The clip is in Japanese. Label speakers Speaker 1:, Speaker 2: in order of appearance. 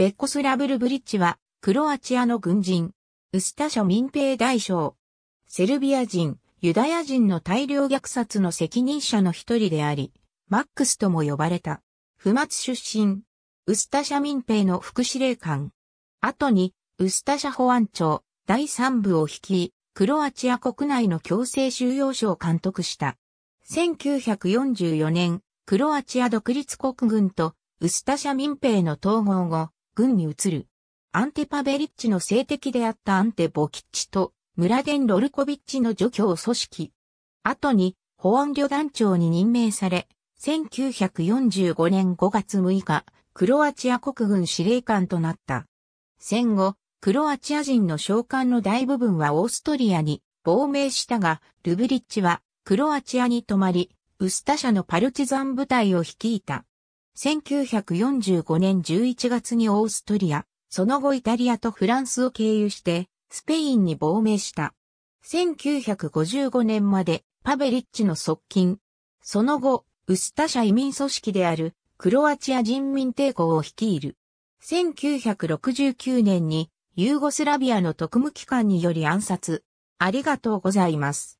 Speaker 1: ベッコスラブルブリッジは、クロアチアの軍人、ウスタシャ民兵大将、セルビア人、ユダヤ人の大量虐殺の責任者の一人であり、マックスとも呼ばれた。不末出身、ウスタシャ民兵の副司令官。後に、ウスタシャ保安庁第三部を率い、クロアチア国内の強制収容所を監督した。1944年、クロアチア独立国軍とウスタシャ民兵の統合後、軍に移る。アンテパベリッチの政敵であったアンテボキッチとムラデン・ロルコビッチの除去を組織。後に保安旅団長に任命され、1945年5月6日、クロアチア国軍司令官となった。戦後、クロアチア人の召喚の大部分はオーストリアに亡命したが、ルブリッチはクロアチアに泊まり、ウスタ社のパルチザン部隊を率いた。1945年11月にオーストリア、その後イタリアとフランスを経由して、スペインに亡命した。1955年までパベリッチの側近。その後、ウスタ社移民組織であるクロアチア人民帝国を率いる。1969年にユーゴスラビアの特務機関により暗殺。ありがとうございます。